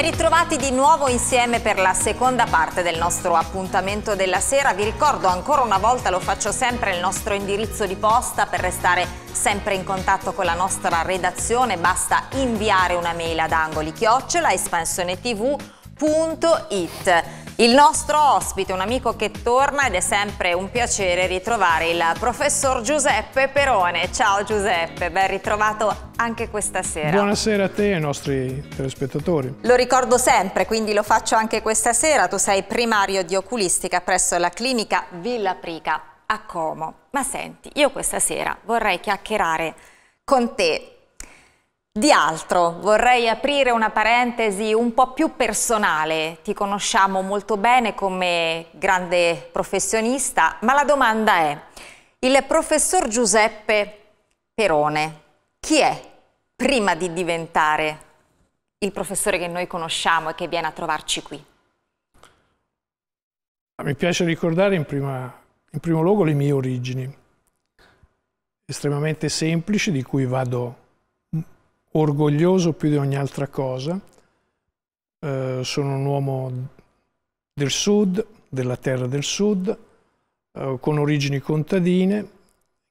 Ben ritrovati di nuovo insieme per la seconda parte del nostro appuntamento della sera. Vi ricordo ancora una volta, lo faccio sempre, il nostro indirizzo di posta per restare sempre in contatto con la nostra redazione. Basta inviare una mail ad angoli chiocciola espansione il nostro ospite, un amico che torna ed è sempre un piacere ritrovare il professor Giuseppe Perone. Ciao Giuseppe, ben ritrovato anche questa sera. Buonasera a te e ai nostri telespettatori. Lo ricordo sempre, quindi lo faccio anche questa sera. Tu sei primario di oculistica presso la clinica Villa Prica a Como. Ma senti, io questa sera vorrei chiacchierare con te di altro. Vorrei aprire una parentesi un po' più personale. Ti conosciamo molto bene come grande professionista, ma la domanda è, il professor Giuseppe Perone, chi è prima di diventare il professore che noi conosciamo e che viene a trovarci qui? Ah, mi piace ricordare in, prima, in primo luogo le mie origini, estremamente semplici, di cui vado orgoglioso più di ogni altra cosa, eh, sono un uomo del sud, della terra del sud, eh, con origini contadine,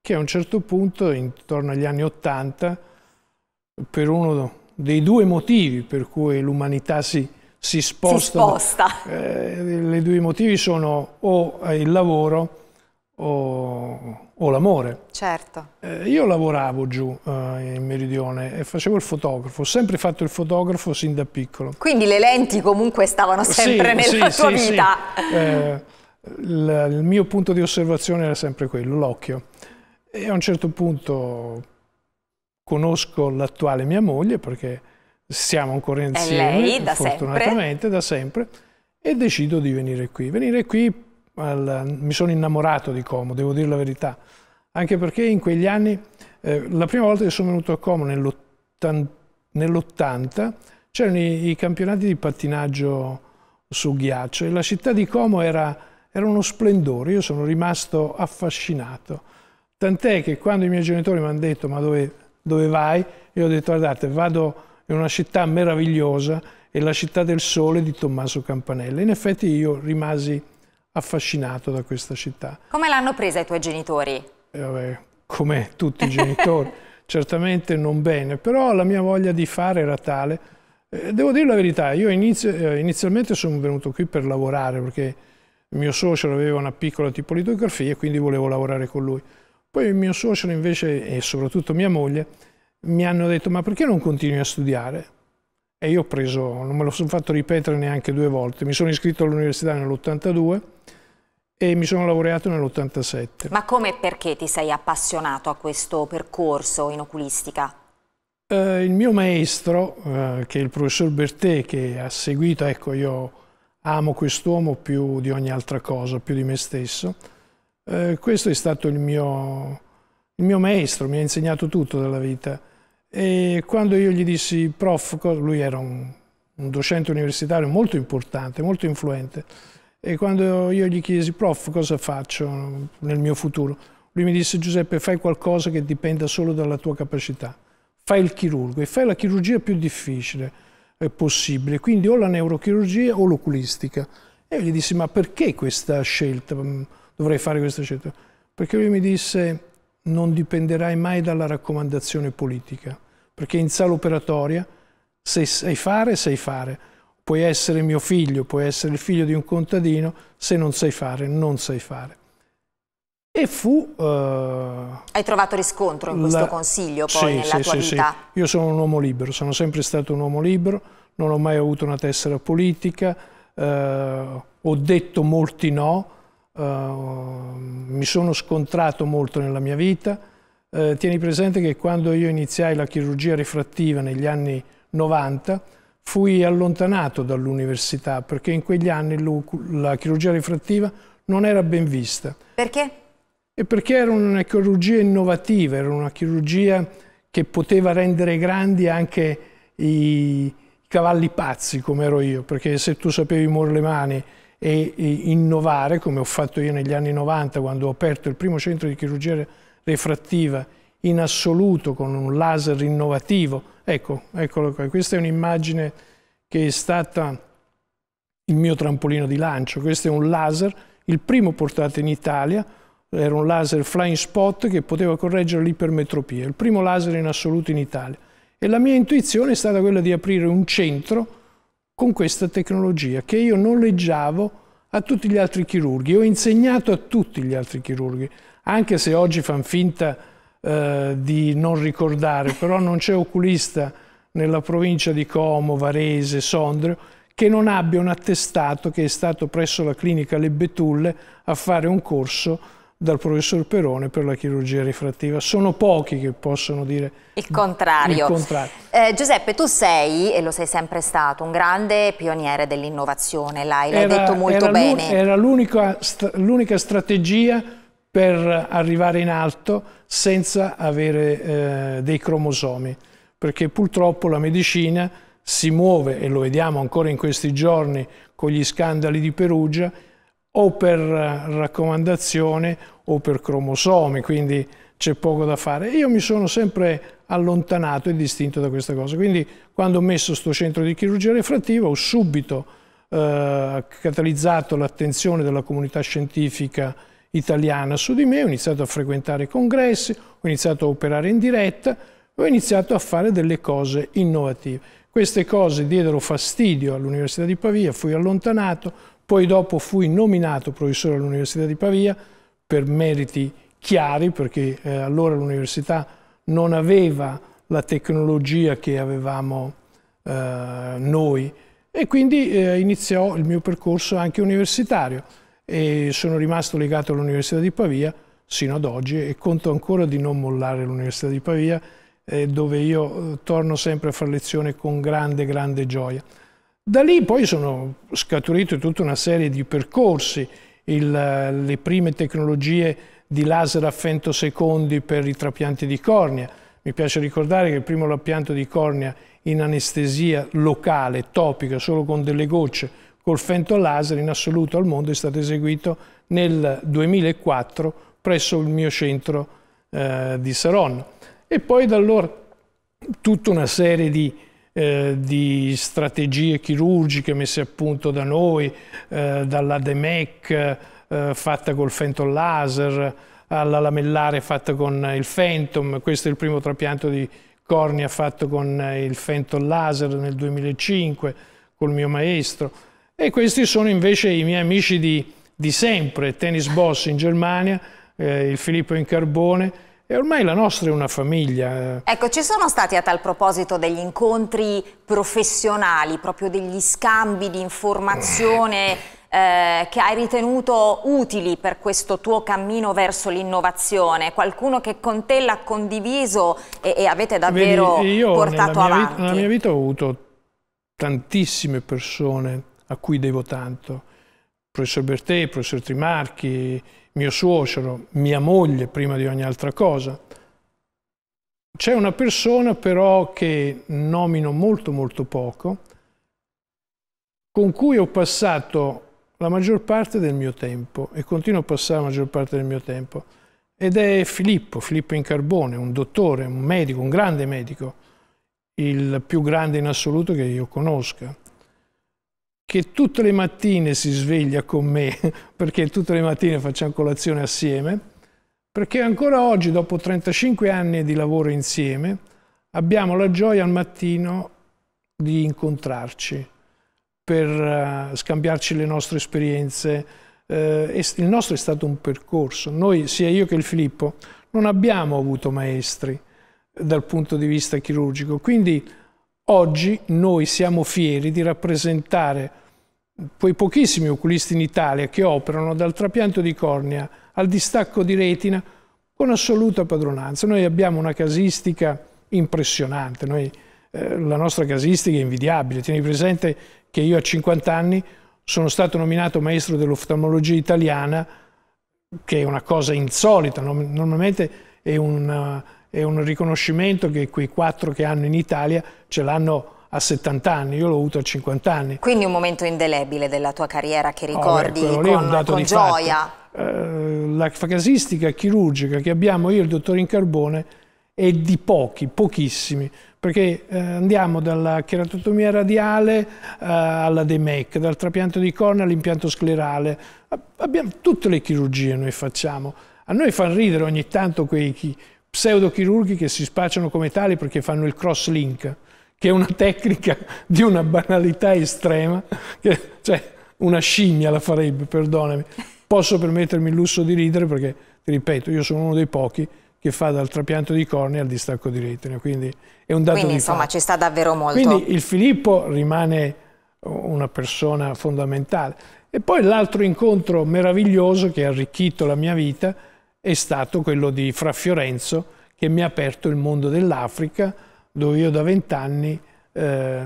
che a un certo punto, intorno agli anni Ottanta, per uno dei due motivi per cui l'umanità si, si sposta, si sposta. Eh, i due motivi sono o il lavoro, o, o l'amore. Certo. Eh, io lavoravo giù eh, in Meridione e facevo il fotografo, ho sempre fatto il fotografo sin da piccolo. Quindi le lenti comunque stavano sempre sì, nella sì, tua sì, vita. Eh, il, il mio punto di osservazione era sempre quello, l'occhio. E a un certo punto conosco l'attuale mia moglie perché siamo ancora insieme, lei, da fortunatamente sempre. da sempre, e decido di venire qui. Venire qui al, mi sono innamorato di Como, devo dire la verità, anche perché in quegli anni, eh, la prima volta che sono venuto a Como nell'80, nell c'erano i, i, campionati di pattinaggio su ghiaccio e la città di Como era, era uno splendore, io sono rimasto affascinato, tant'è che quando i miei genitori mi hanno detto ma dove, dove vai, io ho detto guardate vado in una città meravigliosa, è la città del sole di Tommaso Campanella. In effetti io rimasi affascinato da questa città. Come l'hanno presa i tuoi genitori? Eh, vabbè, come tutti i genitori, certamente non bene, però la mia voglia di fare era tale. Eh, devo dire la verità, io inizio, eh, inizialmente sono venuto qui per lavorare perché il mio socio aveva una piccola tipo litografia e quindi volevo lavorare con lui. Poi il mio socio invece e soprattutto mia moglie mi hanno detto ma perché non continui a studiare? e io ho preso, non me lo sono fatto ripetere neanche due volte, mi sono iscritto all'università nell'82 e mi sono laureato nell'87. Ma come e perché ti sei appassionato a questo percorso in oculistica? Eh, il mio maestro, eh, che è il professor Bertè, che ha seguito, ecco io amo quest'uomo più di ogni altra cosa, più di me stesso, eh, questo è stato il mio, il mio maestro, mi ha insegnato tutto della vita. E quando io gli dissi, prof, lui era un, un docente universitario molto importante, molto influente, e quando io gli chiesi, prof, cosa faccio nel mio futuro? Lui mi disse, Giuseppe, fai qualcosa che dipenda solo dalla tua capacità. Fai il chirurgo e fai la chirurgia più difficile eh, possibile, quindi o la neurochirurgia o l'oculistica. E io gli dissi, ma perché questa scelta? Mm, dovrei fare questa scelta? Perché lui mi disse, non dipenderai mai dalla raccomandazione politica perché in sala operatoria se sai fare, sai fare. Puoi essere mio figlio, puoi essere il figlio di un contadino, se non sai fare, non sai fare. E fu... Eh, Hai trovato riscontro in questo consiglio poi sì, nella sì, tua sì, vita? Sì. Io sono un uomo libero, sono sempre stato un uomo libero, non ho mai avuto una tessera politica, eh, ho detto molti no, eh, mi sono scontrato molto nella mia vita, eh, tieni presente che quando io iniziai la chirurgia rifrattiva negli anni 90 fui allontanato dall'università perché in quegli anni la chirurgia rifrattiva non era ben vista. Perché? E perché era una chirurgia innovativa, era una chirurgia che poteva rendere grandi anche i cavalli pazzi come ero io, perché se tu sapevi muovere le mani e, innovare, come ho fatto io negli anni 90 quando ho aperto il primo centro di chirurgia rifrattiva, refrattiva in assoluto con un laser innovativo. Ecco, eccolo qua. Questa è un'immagine che è stata il mio trampolino di lancio. Questo è un laser, il primo portato in Italia, era un laser flying spot che poteva correggere l'ipermetropia, il primo laser in assoluto in Italia. E la mia intuizione è stata quella di aprire un centro con questa tecnologia che io noleggiavo a tutti gli altri chirurghi, ho insegnato a tutti gli altri chirurghi anche se oggi fanno finta eh, di non ricordare, però non c'è oculista nella provincia di Como, Varese, Sondrio, che non abbia un attestato che è stato presso la clinica Le Betulle a fare un corso dal professor Perone per la chirurgia rifrattiva. Sono pochi che possono dire il contrario. Il contrario. Eh, Giuseppe, tu sei, e lo sei sempre stato, un grande pioniere dell'innovazione, l'hai detto molto era bene. Era l'unica strategia per arrivare in alto senza avere eh, dei cromosomi, perché purtroppo la medicina si muove, e lo vediamo ancora in questi giorni con gli scandali di Perugia, o per raccomandazione o per cromosomi, quindi c'è poco da fare. Io mi sono sempre allontanato e distinto da questa cosa, quindi quando ho messo questo centro di chirurgia refrattiva ho subito eh, catalizzato l'attenzione della comunità scientifica italiana su di me, ho iniziato a frequentare congressi, ho iniziato a operare in diretta, ho iniziato a fare delle cose innovative. Queste cose diedero fastidio all'Università di Pavia, fui allontanato, poi dopo fui nominato professore all'Università di Pavia per meriti chiari, perché eh, allora l'università non aveva la tecnologia che avevamo eh, noi e quindi eh, iniziò il mio percorso anche universitario e sono rimasto legato all'Università di Pavia sino ad oggi e conto ancora di non mollare l'Università di Pavia eh, dove io eh, torno sempre a fare lezione con grande, grande gioia. Da lì poi sono scaturite tutta una serie di percorsi, Il, le prime tecnologie di laser a fento per i trapianti di cornea. Mi piace ricordare che il primo trapianto di cornea in anestesia locale, topica, solo con delle gocce, col fento laser in assoluto al mondo è stato eseguito nel 2004 presso il mio centro eh, di Saron. E poi da allora tutta una serie di, eh, di strategie chirurgiche messe a punto da noi, eh, dall'ADEMEC eh, fatta col fento laser, alla lamellare fatta con il Phantom, questo è il primo trapianto di cornea fatto con il Phantom Laser nel 2005 col mio maestro, e questi sono invece i miei amici di, di sempre, Tennis Boss in Germania, eh, il Filippo in Carbone, e ormai la nostra è una famiglia. Eh. Ecco, ci sono stati a tal proposito degli incontri professionali, proprio degli scambi di informazione eh, che hai ritenuto utili per questo tuo cammino verso l'innovazione? Qualcuno che con te l'ha condiviso e, e, avete davvero Vedi, io portato nella avanti? Mia vita, nella mia vita ho avuto tantissime persone, a cui devo tanto. Il Professor Bertè, il professor Trimarchi, mio suocero, mia moglie prima di ogni altra cosa. C'è una persona però che nomino molto molto poco, con cui ho passato la maggior parte del mio tempo e continuo a passare la maggior parte del mio tempo ed è Filippo, Filippo Incarbone, un dottore, un medico, un grande medico, il più grande in assoluto che io conosca che tutte le mattine si sveglia con me, perché tutte le mattine facciamo colazione assieme, perché ancora oggi, dopo 35 anni di lavoro insieme, abbiamo la gioia al mattino di incontrarci per eh, scambiarci le nostre esperienze. Eh, il nostro è stato un percorso. Noi, sia io che il Filippo, non abbiamo avuto maestri dal punto di vista chirurgico, quindi Oggi noi siamo fieri di rappresentare quei pochissimi oculisti in Italia che operano dal trapianto di cornea al distacco di retina con assoluta padronanza. Noi abbiamo una casistica impressionante, noi, eh, la nostra casistica è invidiabile. Tieni presente che io a 50 anni sono stato nominato maestro dell'oftalmologia italiana, che è una cosa insolita, normalmente è una è un riconoscimento che quei quattro che hanno in Italia ce l'hanno a 70 anni, io l'ho avuto a 50 anni. Quindi un momento indelebile della tua carriera che ricordi oh, beh, con, con gioia. Eh, la casistica chirurgica che abbiamo io e il dottor Incarbone è di pochi, pochissimi, perché eh, andiamo dalla cheratotomia radiale eh, alla DEMEC, dal trapianto di corna all'impianto sclerale, abbiamo tutte le chirurgie noi facciamo. A noi fa ridere ogni tanto quei chi pseudochirurghi che si spacciano come tali perché fanno il cross-link, che è una tecnica di una banalità estrema, che, cioè una scimmia la farebbe, perdonami. Posso permettermi il lusso di ridere perché, ti ripeto, io sono uno dei pochi che fa dal trapianto di corne al distacco di retina, quindi è un dato quindi, insomma fatto. ci sta davvero molto. Quindi il Filippo rimane una persona fondamentale. E poi l'altro incontro meraviglioso che ha arricchito la mia vita è stato quello di Fra Fiorenzo che mi ha aperto il mondo dell'Africa dove io da vent'anni eh,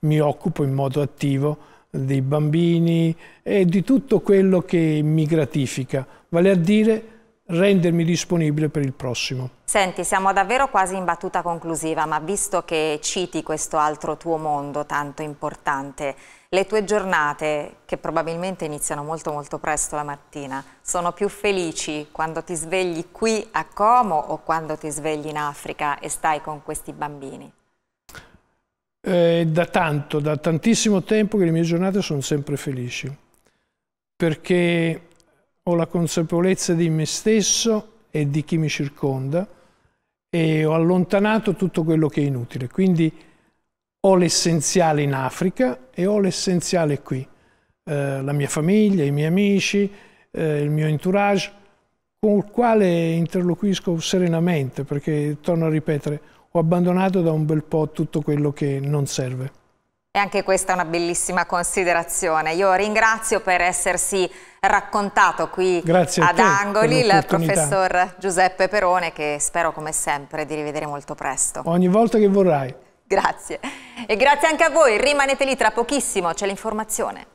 mi occupo in modo attivo dei bambini e di tutto quello che mi gratifica, vale a dire rendermi disponibile per il prossimo. Senti, siamo davvero quasi in battuta conclusiva, ma visto che citi questo altro tuo mondo tanto importante, le tue giornate, che probabilmente iniziano molto molto presto la mattina, sono più felici quando ti svegli qui a Como o quando ti svegli in Africa e stai con questi bambini? Eh, da tanto, da tantissimo tempo che le mie giornate sono sempre felici, perché ho la consapevolezza di me stesso e di chi mi circonda e ho allontanato tutto quello che è inutile. Quindi ho l'essenziale in Africa e ho l'essenziale qui. Eh, la mia famiglia, i miei amici, eh, il mio entourage, con il quale interloquisco serenamente perché, torno a ripetere, ho abbandonato da un bel po' tutto quello che non serve. E anche questa è una bellissima considerazione. Io ringrazio per essersi raccontato qui Grazie ad Angoli il professor Giuseppe Perone che spero come sempre di rivedere molto presto. Ogni volta che vorrai. Grazie. E grazie anche a voi, rimanete lì tra pochissimo, c'è l'informazione.